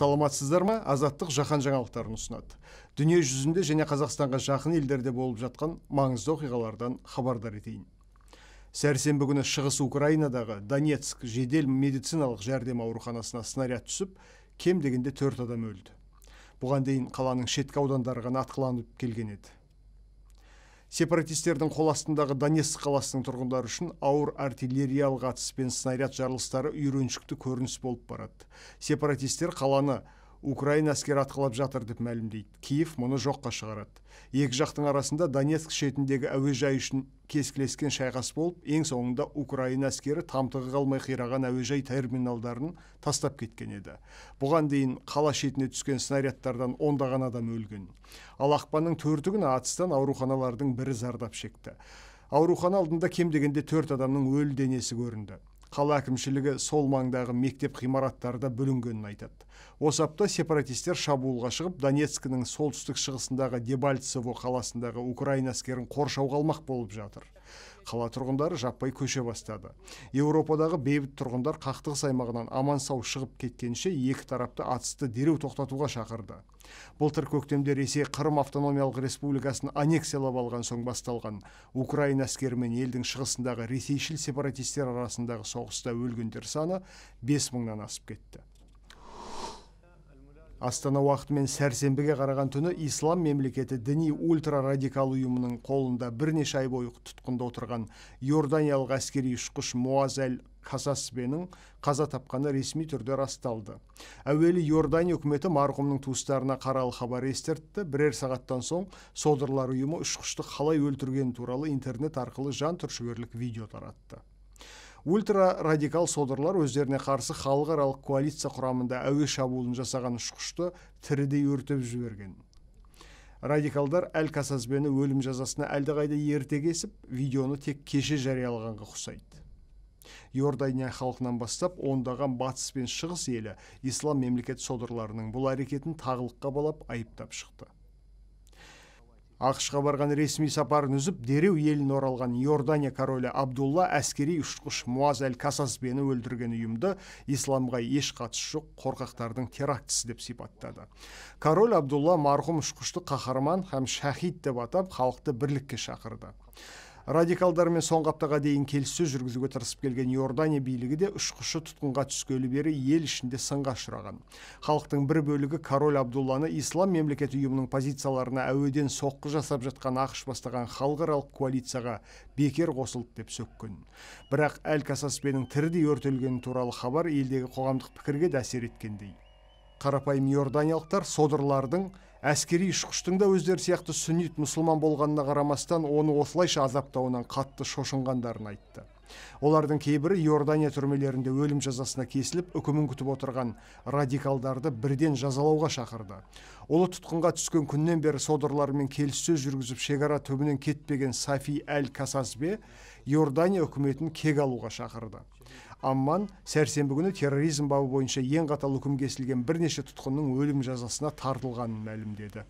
саламатсыздар ма азаттық жаһан жаңалықтарын ұсынады дүние жүзінде және қазақстанға жақын елдерде болып жатқан маңызды оқиғалардан хабардар етейін сәрсенбі күні шығыс украинадағы донецк жедел медициналық жәрдем ауруханасына снаряд түсіп кем дегенде төрт адам өлді бұған дейін қаланың шеткі аудандары ғана атқыланып келген еді сепаратистердің қол астындағы донецк қаласының тұрғындары үшін ауыр артиллериялық атыс пен снаряд жарылыстары үйреншікті көрініс болып барады сепаратистер қаланы украин әскері атқылап жатыр деп мәлімдейді киев мұны жоққа шығарады екі жақтың арасында донецк шетіндегі әуежай үшін кескілескен шайқас болып ең соңында Украина әскері тамтығы қалмай қираған әуежай терминалдарын тастап кеткен еді бұған дейін қала шетіне түскен снарядтардан ондаған адам өлген ал ақпанның төрті атыстан ауруханалардың бірі зардап шекті аурухана алдында кем дегенде төрт адамның өлі денесі көрінді қала әкімшілігі сол маңдағы мектеп да бүлінгенін айтады осы апта сепаратистер шабуылға шығып донецкінің солтүстік шығысындағы дебальцево қаласындағы украин әскерін қоршауға алмақ болып жатыр қала тұрғындары жаппай көше бастады еуропадағы бейбіт тұрғындар қақтығыс аймағынан аман сау шығып кеткенше екі тарапты атысты дереу тоқтатуға шақырды былтыр көктемде ресей қырым автономиялық республикасын аннексиялап алған соң басталған украина әскері мен елдің шығысындағы ресейшіл сепаратистер арасындағы соғыста өлгендер саны бес мыңнан асып кетті астана уақытымен сәрсенбіге қараған түні ислам мемлекеті діни ультрарадикал ұйымының қолында бірнеше ай бойы тұтқында отырған иорданиялық әскери ұшқыш муазәл Касасбенің қаза тапқаны ресми түрде расталды әуелі иордания үкіметі марқұмның туыстарына қаралы хабар естертті, бірер сағаттан соң содырлар ұйымы ұшқышты қалай өлтіргені туралы интернет арқылы жан түршігерлік видео таратты Ультра-радикал содырлар өздеріне қарсы халықаралық коалиция құрамында әуе шабуылын жасаған ұшқышты тірідей өртеп жіберген радикалдар әл касазбені өлім жазасына әлдеқайда ерте кесіп видеоны тек кеше жариялағанға ұқсайды иордания халқынан бастап ондаған батыс пен шығыс елі ислам мемлекет содырларының бұл әрекетін тағылыққа балап айыптап шықты ақшқа барған ресми сапарын үзіп дереу елін оралған иордания королі абдулла әскери ұшқыш муаз әл касасбені өлтірген ұйымды исламға еш қатысы жоқ қорқақтардың терактісі деп сипаттады король абдулла марқұм ұшқышты қаһарман һәм шахид деп атап халықты бірлікке шақырды радикалдармен соңғы аптаға дейін келіссөз жүргізуге тырысып келген иордания билігі де ұшқышы тұтқынға түскелі бері ел ішінде сынға ұшыраған халықтың бір бөлігі король абдулланы ислам мемлекеті ұйымының позицияларына әуеден соққы жасап жатқан ақш бастаған халықаралық коалицияға бекер қосылды деп сөккен бірақ әл касаспенің тірідей өртелгені туралы хабар елдегі қоғамдық пікірге де әсер еткендей қарапайым иорданиялықтар содырлардың әскери ұшқыштың да өздері сияқты сүннит мұсылман болғанына қарамастан оны осылайша азаптауынан қатты шошынғандарын айтты олардың кейбірі иордания түрмелерінде өлім жазасына кесіліп үкімін күтіп отырған радикалдарды бірден жазалауға шақырды ұлы тұтқынға түскен күннен бері содырлармен келіссөз жүргізіп шекара түбінен кетпеген сафи әл касасбе иордания үкіметін кек алуға шақырды амман сәрсенбі күні терроризм бабы бойынша ең қатал үкім кесілген бірнеше тұтқынның өлім жазасына тартылғанын мәлімдеді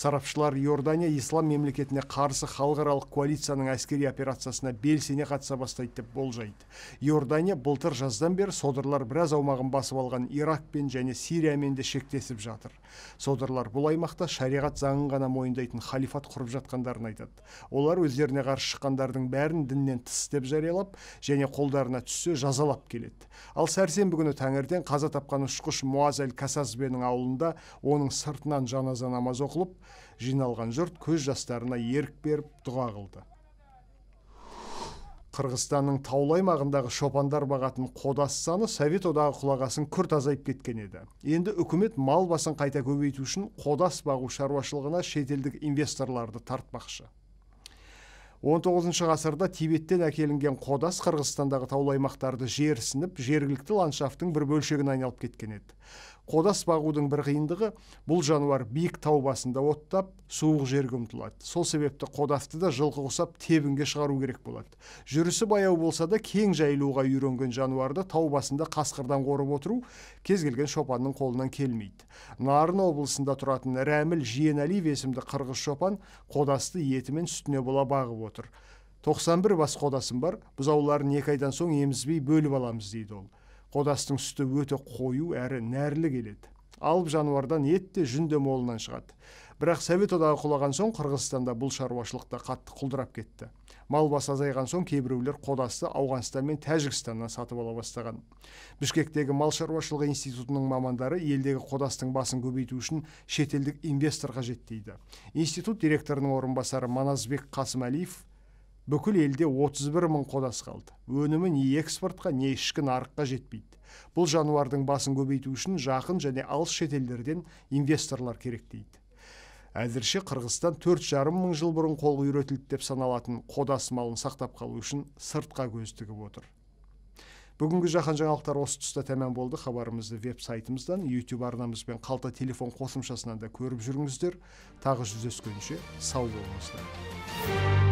сарапшылар иордания ислам мемлекетіне қарсы халықаралық коалицияның әскери операциясына белсене қатыса бастайды деп болжайды иордания былтыр жаздан бері содырлар біраз аумағын басып алған иракпен және сириямен де шектесіп жатыр содырлар бұл аймақта шариғат заңын ғана мойындайтын халифат құрып жатқандарын айтады олар өздеріне қарсы шыққандардың бәрін діннен тыс деп жариялап және қолдарына түссе жаза жағалап келеді ал сәрсенбі күні таңертең қаза тапқан ұшқыш муаз әл касазбенің ауылында оның сыртынан жаназа намаз оқылып жиналған жұрт көз жастарына ерік беріп дұға қылды қырғызстанның таулы аймағындағы шопандар бағатын қодас саны совет одағы құлағасын күрт азайып кеткен еді енді үкімет мал басын қайта көбейту үшін қодас бағу шаруашылығына шетелдік инвесторларды тартпақшы 19 ғасырда тибеттен әкелінген қодас қырғызстандағы таулы аймақтарды жерсініп жергілікті ландшафтың бір бөлшегіне айналып кеткен еді қодас бағудың бір қиындығы бұл жануар биік тау басында оттап суық жерге ұмтылады сол себепті қодасты да жылқы құсап тебінге шығару керек болады жүрісі баяу болса да кең жайылуға үйренген жануарды тау басында қасқырдан қорып отыру кез келген шопанның қолынан келмейді нарын облысында тұратын рәміл жиенәлиев есімді қырғыз шопан қодасты етімен сүтіне бола бағып отыр 91 бас қодасым бар бұзауларын екі айдан соң емізбей бөліп аламыз дейді ол қодастың сүті өте қою әрі нәрлі келеді алып жануардан ет те жүн де молынан шығады бірақ совет одағы құлаған соң қырғызстанда бұл шаруашылық қатты құлдырап кетті мал басы азайған соң кейбіреулер қодасты ауғанстан мен тәжікстаннан сатып ала бастаған бішкектегі мал шаруашылығы институтының мамандары елдегі қодастың басын көбейту үшін шетелдік инвестор қажет дейді институт директорының орынбасары маназбек қасымәлиев бүкіл елде 31 мың қодас қалды өнімі не экспортқа не ішкі нарыққа жетпейді бұл жануардың басын көбейту үшін жақын және алыс шетелдерден инвесторлар керек дейді әзірше қырғызстан төрт жарым мың жыл бұрын қол үйретілді деп саналатын қодас малын сақтап қалу үшін сыртқа көз тігіп отыр бүгінгі жаһан жаңалықтар осы тұста тәмам болды хабарымызды веб сайтымыздан ютуб арнамыз бен қалта телефон қосымшасынан да көріп жүріңіздер тағы жүздескенше сау болыңыздар